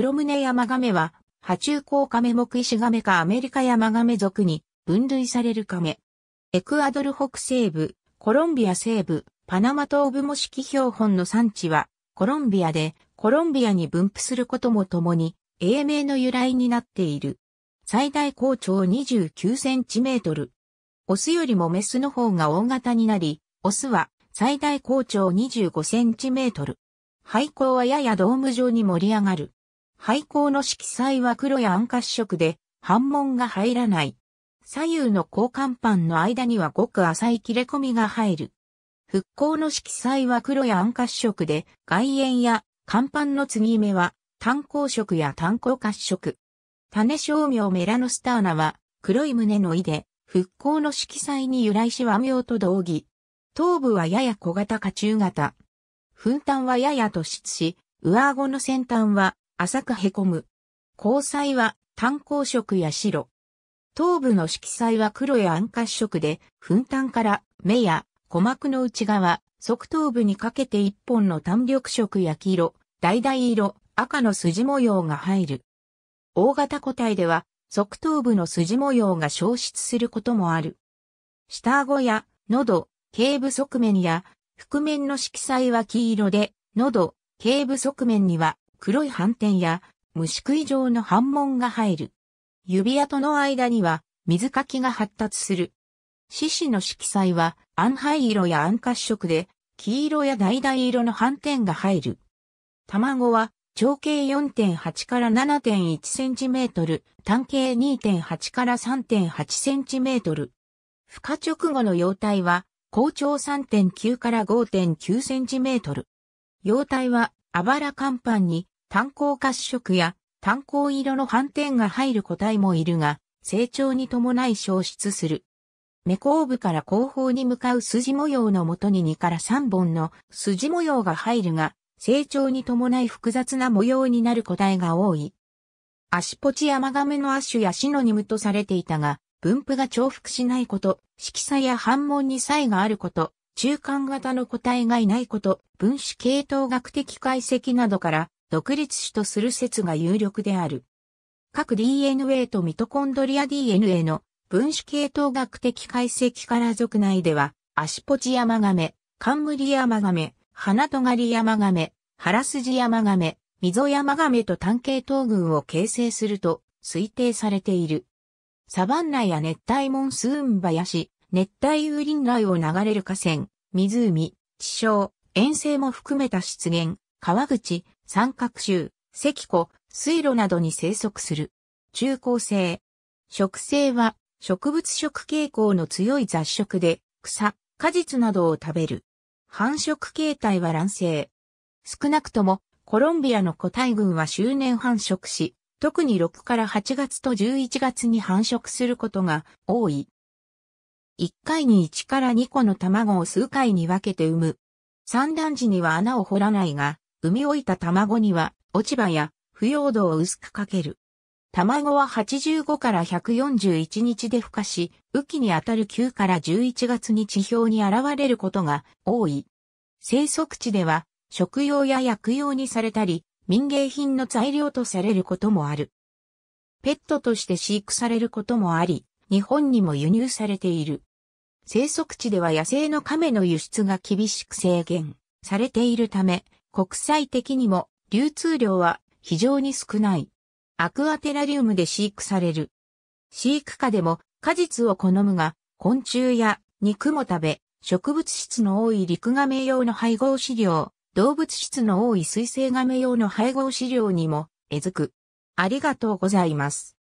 黒胸ヤマガメは、波中甲カメ目石ガメかアメリカヤマガメ属に分類されるカメ。エクアドル北西部、コロンビア西部、パナマ東部模式標本の産地は、コロンビアで、コロンビアに分布することもともに、英名の由来になっている。最大高長29センチメートル。オスよりもメスの方が大型になり、オスは最大高長25センチメートル。廃校はややドーム状に盛り上がる。廃校の色彩は黒や暗褐色で、反紋が入らない。左右の交換板の間にはごく浅い切れ込みが入る。復興の色彩は黒や暗褐色で、外縁や甲板の継ぎ目は炭鉱色や炭鉱褐色。種商名メラノスターナは黒い胸の胃で、復興の色彩に由来し和名と同義。頭部はやや小型か中型。粉端はやや突出し、上顎の先端は浅く凹む。光彩は炭鉱色や白。頭部の色彩は黒や暗褐色で、粉炭から目や鼓膜の内側、側頭部にかけて一本の単緑色や黄色、橙色、赤の筋模様が入る。大型個体では、側頭部の筋模様が消失することもある。下顎や喉、頸部側面や、覆面の色彩は黄色で、喉、頸部側面には黒い斑点や虫食い状の斑紋が入る。指跡の間には水かきが発達する。獅子の色彩は暗灰色や暗褐色で、黄色や橙色の斑点が入る。卵は長径4.8から7.1センチメートル、単径2.8から3.8センチメートル。孵化直後の幼体は、高長3.9から5.9センチメートル。幼体はあばら甲板に炭鉱褐色や炭鉱色の斑点が入る個体もいるが、成長に伴い消失する。目後部から後方に向かう筋模様のもとに2から3本の筋模様が入るが、成長に伴い複雑な模様になる個体が多い。足ポチヤマガの亜種やシノニムとされていたが、分布が重複しないこと、色彩や反紋に差異があること、中間型の個体がいないこと、分子系統学的解析などから独立種とする説が有力である。各 DNA とミトコンドリア DNA の分子系統学的解析から族内では、アシポチヤマガメ、カンムリヤマガメ、ハナトガリヤマガメ、ハラスジヤマガメ、ミゾヤマガメと単系統群を形成すると推定されている。サバンナや熱帯モンスーン林、熱帯雨林内を流れる河川、湖、地床、遠征も含めた湿原、川口、三角州、石湖、水路などに生息する。中高生。植生は植物食傾向の強い雑食で草、果実などを食べる。繁殖形態は卵生。少なくともコロンビアの個体群は周年繁殖し、特に6から8月と11月に繁殖することが多い。1回に1から2個の卵を数回に分けて産む。産卵時には穴を掘らないが、産み置いた卵には落ち葉や腐葉土を薄くかける。卵は85から141日で孵化し、雨季にあたる9から11月に地表に現れることが多い。生息地では食用や薬用にされたり、民芸品の材料とされることもある。ペットとして飼育されることもあり、日本にも輸入されている。生息地では野生の亀の輸出が厳しく制限されているため、国際的にも流通量は非常に少ない。アクアテラリウムで飼育される。飼育下でも果実を好むが、昆虫や肉も食べ、植物質の多い陸亀用の配合飼料、動物質の多い水生亀用の配合飼料にも、えずく。ありがとうございます。